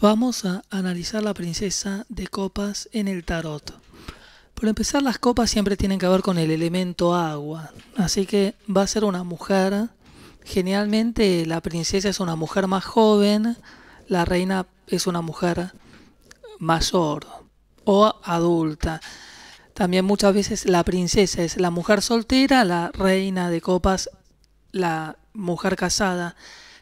Vamos a analizar la princesa de copas en el tarot. Por empezar, las copas siempre tienen que ver con el elemento agua. Así que va a ser una mujer. Generalmente la princesa es una mujer más joven, la reina es una mujer mayor o adulta. También muchas veces la princesa es la mujer soltera, la reina de copas, la mujer casada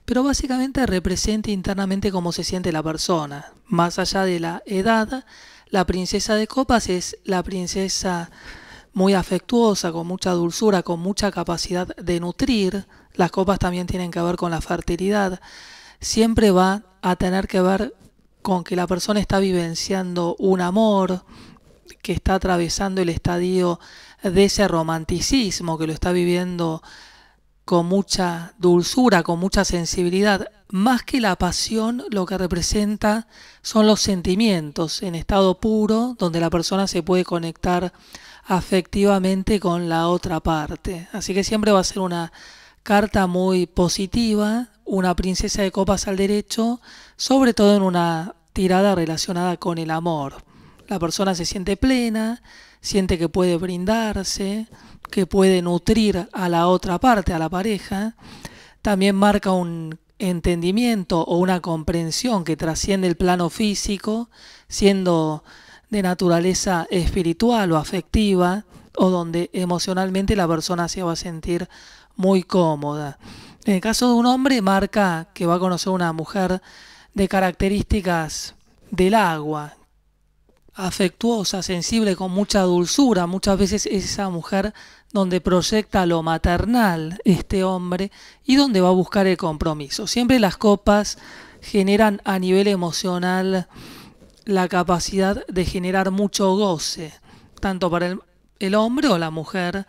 pero básicamente representa internamente cómo se siente la persona. Más allá de la edad, la princesa de copas es la princesa muy afectuosa, con mucha dulzura, con mucha capacidad de nutrir. Las copas también tienen que ver con la fertilidad. Siempre va a tener que ver con que la persona está vivenciando un amor, que está atravesando el estadio de ese romanticismo, que lo está viviendo con mucha dulzura, con mucha sensibilidad. Más que la pasión, lo que representa son los sentimientos en estado puro, donde la persona se puede conectar afectivamente con la otra parte. Así que siempre va a ser una carta muy positiva, una princesa de copas al derecho, sobre todo en una tirada relacionada con el amor la persona se siente plena, siente que puede brindarse, que puede nutrir a la otra parte, a la pareja. También marca un entendimiento o una comprensión que trasciende el plano físico, siendo de naturaleza espiritual o afectiva, o donde emocionalmente la persona se va a sentir muy cómoda. En el caso de un hombre, marca que va a conocer una mujer de características del agua, afectuosa, sensible, con mucha dulzura. Muchas veces es esa mujer donde proyecta lo maternal este hombre y donde va a buscar el compromiso. Siempre las copas generan a nivel emocional la capacidad de generar mucho goce, tanto para el, hombre o la mujer,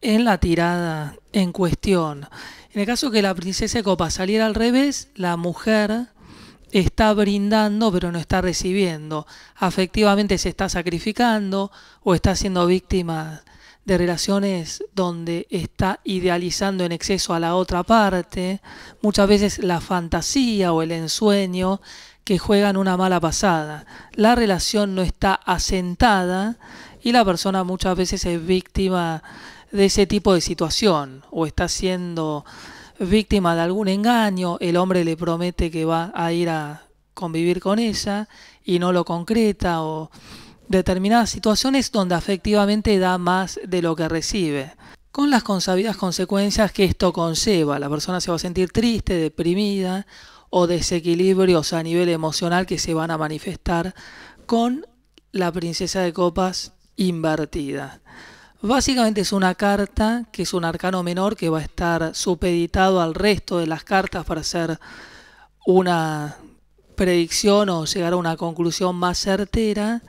en la tirada en cuestión. En el caso que la princesa de copa saliera al revés, la mujer está brindando pero no está recibiendo. Afectivamente se está sacrificando o está siendo víctima de relaciones donde está idealizando en exceso a la otra parte. Muchas veces la fantasía o el ensueño que juegan una mala pasada. La relación no está asentada y la persona muchas veces es víctima de ese tipo de situación o está siendo víctima de algún engaño, el hombre le promete que va a ir a convivir con ella y no lo concreta o determinadas situaciones donde afectivamente da más de lo que recibe, con las consabidas consecuencias que esto conceba, La persona se va a sentir triste, deprimida o desequilibrios a nivel emocional que se van a manifestar con la princesa de copas invertida. Básicamente es una carta que es un arcano menor que va a estar supeditado al resto de las cartas para hacer una predicción o llegar a una conclusión más certera,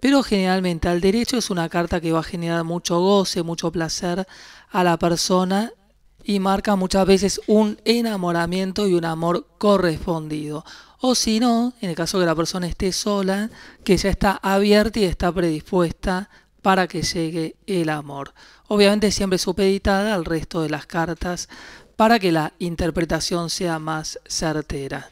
pero generalmente al derecho es una carta que va a generar mucho goce, mucho placer a la persona y marca muchas veces un enamoramiento y un amor correspondido. O si no, en el caso que la persona esté sola, que ya está abierta y está predispuesta para que llegue el amor. Obviamente siempre supeditada al resto de las cartas para que la interpretación sea más certera.